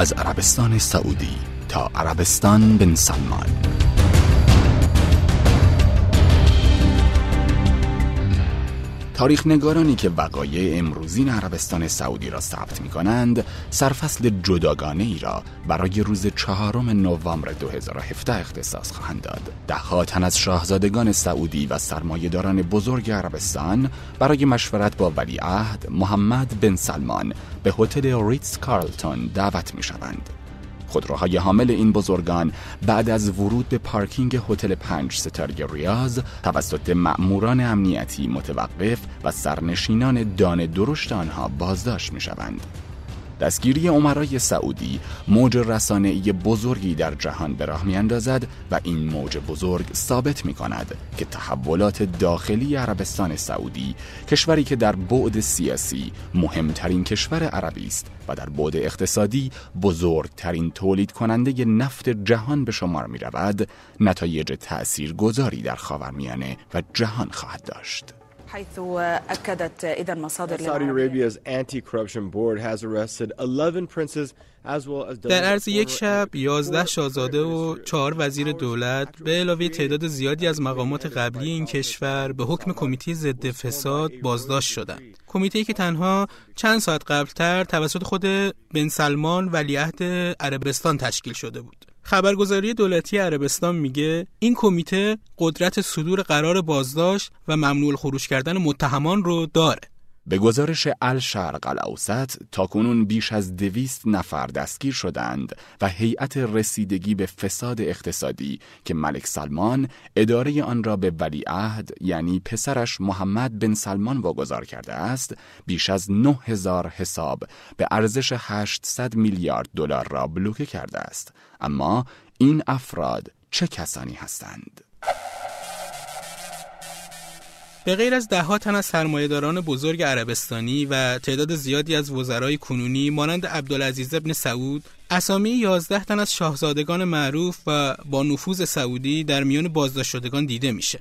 از عربستان سعودی تا عربستان بن سلمان تاریخ نگارانی که وقایع امروزین عربستان سعودی را ثبت می کنند سرفصل جداگانه ای را برای روز چهارم نوامبر 2017 اختصاص خواهند داد دهها تن از شاهزادگان سعودی و داران بزرگ عربستان برای مشورت با ولیعهد محمد بن سلمان به هتل ریتز کارلتون دعوت می شوند خودروهای حامل این بزرگان بعد از ورود به پارکینگ هتل پنج ستاره ریاض توسط مأموران امنیتی متوقف و سرنشینان دان درشت آنها بازداشت می شوند. دستگیری عمرای سعودی موج رسانه‌ای بزرگی در جهان به راه میاندازد و این موج بزرگ ثابت می کند که تحولات داخلی عربستان سعودی کشوری که در بعد سیاسی مهمترین کشور عربی است و در بعد اقتصادی بزرگترین تولید کننده نفت جهان به شمار می رود نتایج تأثیر گذاری در خاورمیانه و جهان خواهد داشت. حيث أكدت إذا مصادر Saudi Arabia's anti-corruption board has arrested 11 princes در عرض یک شب 11 شاهزاده و 4 وزیر دولت به علاوه تعداد زیادی از مقامات قبلی این کشور به حکم کمیته ضد فساد بازداشت شدند. کمیته که تنها چند ساعت قبلتر توسط خود بن سلمان ولیعهد عربستان تشکیل شده بود. خبرگزاری دولتی عربستان میگه این کمیته قدرت صدور قرار بازداشت و ممنوع خروج کردن متهمان رو داره به گزارش الشرق الاوسط کنون بیش از دویست نفر دستگیر شدند و هیئت رسیدگی به فساد اقتصادی که ملک سلمان اداره آن را به ولیعهد یعنی پسرش محمد بن سلمان واگذار کرده است بیش از 9000 حساب به ارزش 800 میلیارد دلار را بلوکه کرده است اما این افراد چه کسانی هستند به غیر از دهها تن از سرمایهداران بزرگ عربستانی و تعداد زیادی از وزرای کنونی مانند عبدالعزیز ابن سعود اسامی 11 تن از شاهزادگان معروف و با نفوذ سعودی در میان بازداشت شدگان دیده میشه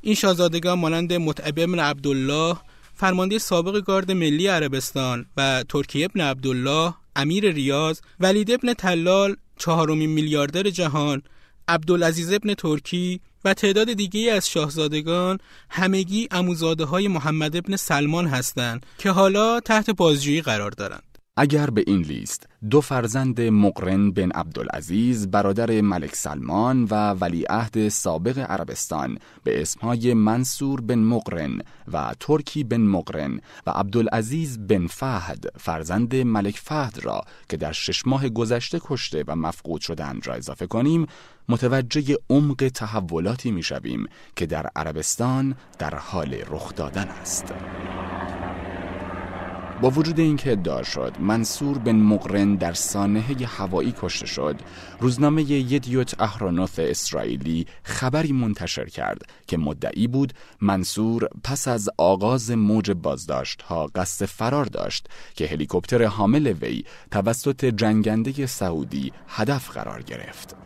این شاهزادگان مانند متعب ابن عبدالله فرمانده سابق گارد ملی عربستان و ترکیه ابن عبدالله امیر ریاض ولید ابن تلال چهارمین میلیاردر جهان عبدالعزیز ابن ترکی و تعداد دیگه از شاهزادگان همگی اموزاده های محمد ابن سلمان هستند که حالا تحت بازجویی قرار دارند. اگر به این لیست دو فرزند مقرن بن عبدالعزیز برادر ملک سلمان و ولیعهد سابق عربستان به اسمهای منصور بن مقرن و ترکی بن مقرن و عبدالعزیز بن فهد فرزند ملک فهد را که در شش ماه گذشته کشته و مفقود شدند را اضافه کنیم متوجه عمق تحولاتی شویم که در عربستان در حال رخ دادن است. با وجود اینکه ادعا شد منصور بن مقرن در سانه هوایی کشته شد روزنامه یدیوت اهرانوف اسرائیلی خبری منتشر کرد که مدعی بود منصور پس از آغاز موج بازداشت ها قصد فرار داشت که هلیکوپتر حامل وی توسط جنگنده سعودی هدف قرار گرفت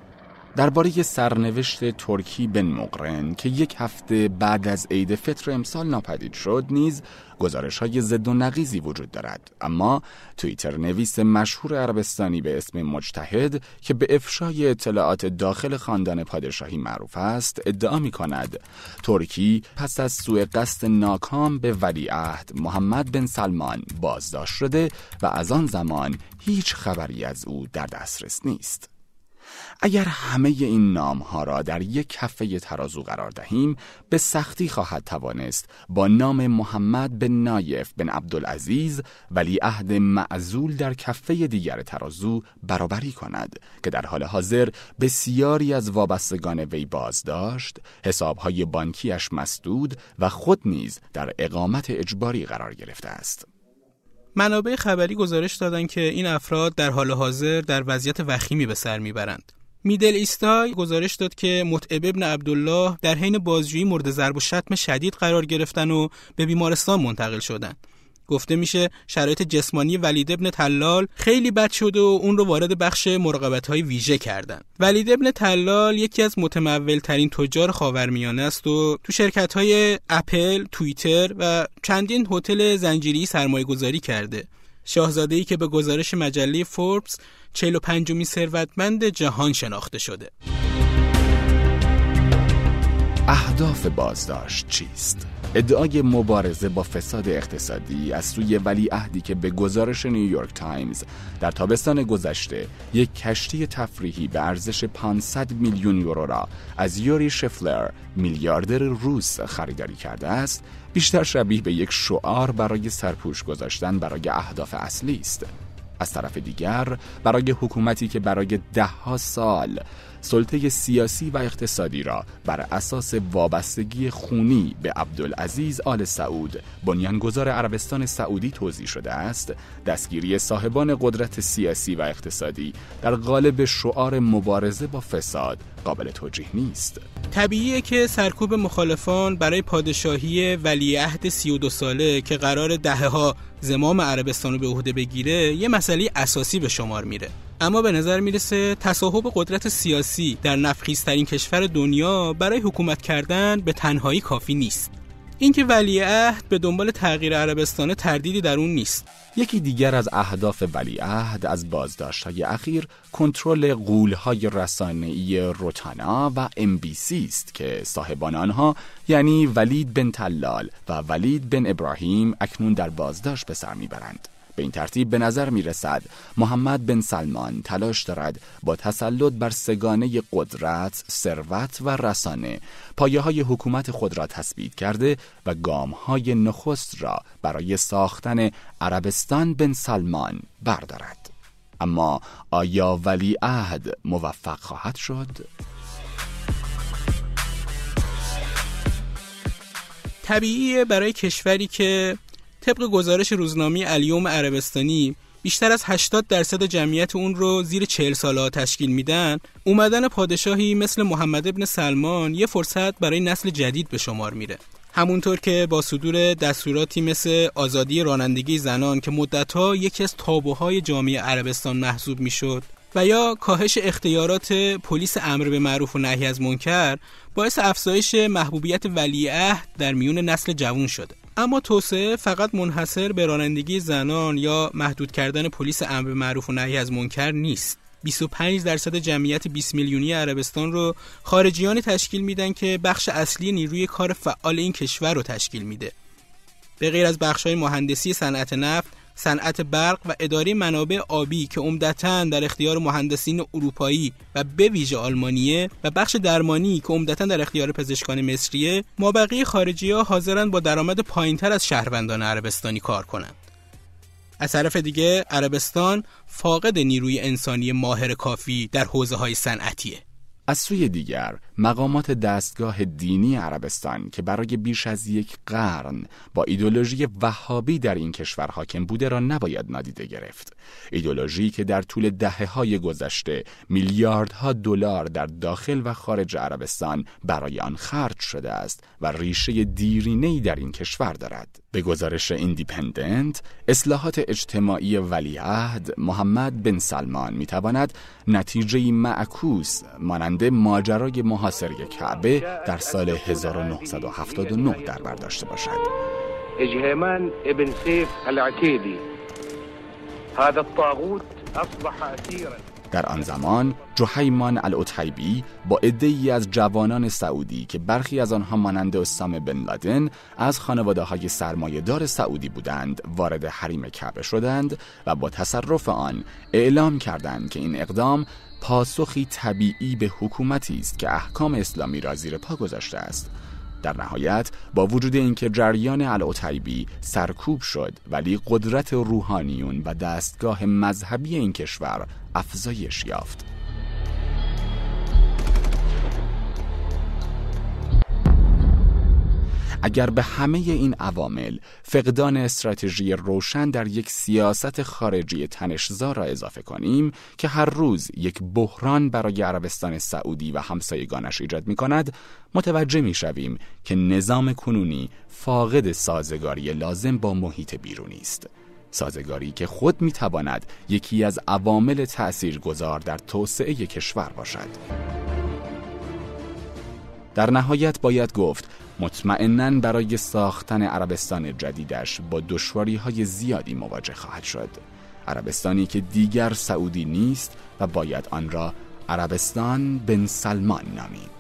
درباره سرنوشت ترکی بن مقرن که یک هفته بعد از عید فطر امسال ناپدید شد نیز گزارش های زد و نقیزی وجود دارد اما تویتر نویس مشهور عربستانی به اسم مجتهد که به افشای اطلاعات داخل خاندان پادشاهی معروف است ادعا می کند ترکی پس از سوء قصد ناکام به ولیعهد محمد بن سلمان بازداشت شده و از آن زمان هیچ خبری از او در دسترس نیست اگر همه این نام ها را در یک کفه ترازو قرار دهیم به سختی خواهد توانست با نام محمد بن نایف بن عبدالعزیز ولی عهد معزول در کفه دیگر ترازو برابری کند که در حال حاضر بسیاری از وابستگان وی بازداشت حسابهای بانکیش مسدود و خود نیز در اقامت اجباری قرار گرفته است منابع خبری گزارش دادند که این افراد در حال حاضر در وضعیت وخیمی به سر میبرند میدل ایستای گزارش داد که متعب ابن عبدالله در حین بازجویی مورد ضرب و شتم شدید قرار گرفتن و به بیمارستان منتقل شدند. گفته میشه شرایط جسمانی ولید ابن تلال خیلی بد شده و اون رو وارد بخش مراقبت های ویژه کردن ولید ابن تلال یکی از متمول ترین تجار خاورمیانه است و تو شرکت های اپل، توییتر و چندین هتل زنجیری سرمایه گذاری کرده ای که به گزارش مجله فوربس 45 ثروتمند جهان شناخته شده. اهداف بازداشت چیست؟ ادعای مبارزه با فساد اقتصادی از سوی ولی اهدی که به گزارش نیویورک تایمز در تابستان گذشته یک کشتی تفریحی به ارزش 500 میلیون یورو را از یوری شفلر میلیاردر روس خریداری کرده است بیشتر شبیه به یک شعار برای سرپوش گذاشتن برای اهداف اصلی است از طرف دیگر برای حکومتی که برای دهها سال سلطه سیاسی و اقتصادی را بر اساس وابستگی خونی به عبدالعزیز آل سعود بنیانگذار عربستان سعودی توضیح شده است دستگیری صاحبان قدرت سیاسی و اقتصادی در قالب شعار مبارزه با فساد قابل توجیه نیست طبیعیه که سرکوب مخالفان برای پادشاهی ولیعهد 32 ساله که قرار دهها ها زمام عربستان رو به عهده بگیره یه مسئله اساسی به شمار میره اما به نظر میرسه تصاحب قدرت سیاسی در نفخیزترین کشور دنیا برای حکومت کردن به تنهایی کافی نیست اینکه ولیعهد به دنبال تغییر عربستان تردیدی در اون نیست یکی دیگر از اهداف ولیعهد از بازداشت‌های اخیر کنترل قولهای رسانه‌ای روتانا و ام بی سی است که صاحبان آنها یعنی ولید بن تلال و ولید بن ابراهیم اکنون در بازداشت به سر میبرند به این ترتیب به نظر می رسد محمد بن سلمان تلاش دارد با تسلط بر سگانه قدرت، ثروت و رسانه پایه های حکومت خود را تثبیت کرده و گام های نخست را برای ساختن عربستان بن سلمان بردارد. اما آیا ولی عهد موفق خواهد شد؟ طبیعیه برای کشوری که طبق گزارش روزنامه الیوم عربستانی بیشتر از 80 درصد جمعیت اون رو زیر 40 ساله تشکیل میدن اومدن پادشاهی مثل محمد ابن سلمان یه فرصت برای نسل جدید به شمار میره همونطور که با صدور دستوراتی مثل آزادی رانندگی زنان که مدتها یکی از تابوهای جامعه عربستان محسوب میشد و یا کاهش اختیارات پلیس امر به معروف و نهی از منکر باعث افزایش محبوبیت ولیعهد در میون نسل جوان شده اما توسعه فقط منحصر به رانندگی زنان یا محدود کردن پلیس امر معروف و نهی از منکر نیست 25 درصد جمعیت 20 میلیونی عربستان رو خارجیانی تشکیل میدن که بخش اصلی نیروی کار فعال این کشور رو تشکیل میده. به غیر از بخش های مهندسی صنعت نفت، صنعت برق و اداره منابع آبی که عمدتا در اختیار مهندسین اروپایی و به ویژه آلمانیه و بخش درمانی که عمدتا در اختیار پزشکان مصریه مابقی خارجی ها حاضرن با درآمد پایینتر از شهروندان عربستانی کار کنند از طرف دیگه عربستان فاقد نیروی انسانی ماهر کافی در حوزه های صنعتیه از سوی دیگر مقامات دستگاه دینی عربستان که برای بیش از یک قرن با ایدولوژی وهابی در این کشور حاکم بوده را نباید نادیده گرفت ایدولوژی که در طول دهه های گذشته میلیاردها دلار در داخل و خارج عربستان برای آن خرج شده است و ریشه دیرینه‌ای در این کشور دارد به گزارش ایندیپندنت، اصلاحات اجتماعی ولیعهد محمد بن سلمان میتواند نتیجه معکوس مانند ماجرای محاصره کعبه در سال 1979 در بر باشد. ابن سیف هذا الطاغوت اصبح در آن زمان جوهیمان الاتحیبی با ای از جوانان سعودی که برخی از آنها مانند اسام بن لادن از خانواده های دار سعودی بودند وارد حریم کعبه شدند و با تصرف آن اعلام کردند که این اقدام پاسخی طبیعی به حکومتی است که احکام اسلامی را زیر پا گذاشته است در نهایت با وجود اینکه جریان العتیبی سرکوب شد ولی قدرت روحانیون و دستگاه مذهبی این کشور افزایش یافت اگر به همه این عوامل فقدان استراتژی روشن در یک سیاست خارجی تنشزا را اضافه کنیم که هر روز یک بحران برای عربستان سعودی و همسایگانش ایجاد می کند متوجه می شویم که نظام کنونی فاقد سازگاری لازم با محیط بیرونی است سازگاری که خود می تواند یکی از عوامل تاثیرگذار در توسعه کشور باشد در نهایت باید گفت مطمئنا برای ساختن عربستان جدیدش با دشواری های زیادی مواجه خواهد شد عربستانی که دیگر سعودی نیست و باید آن را عربستان بن سلمان نامید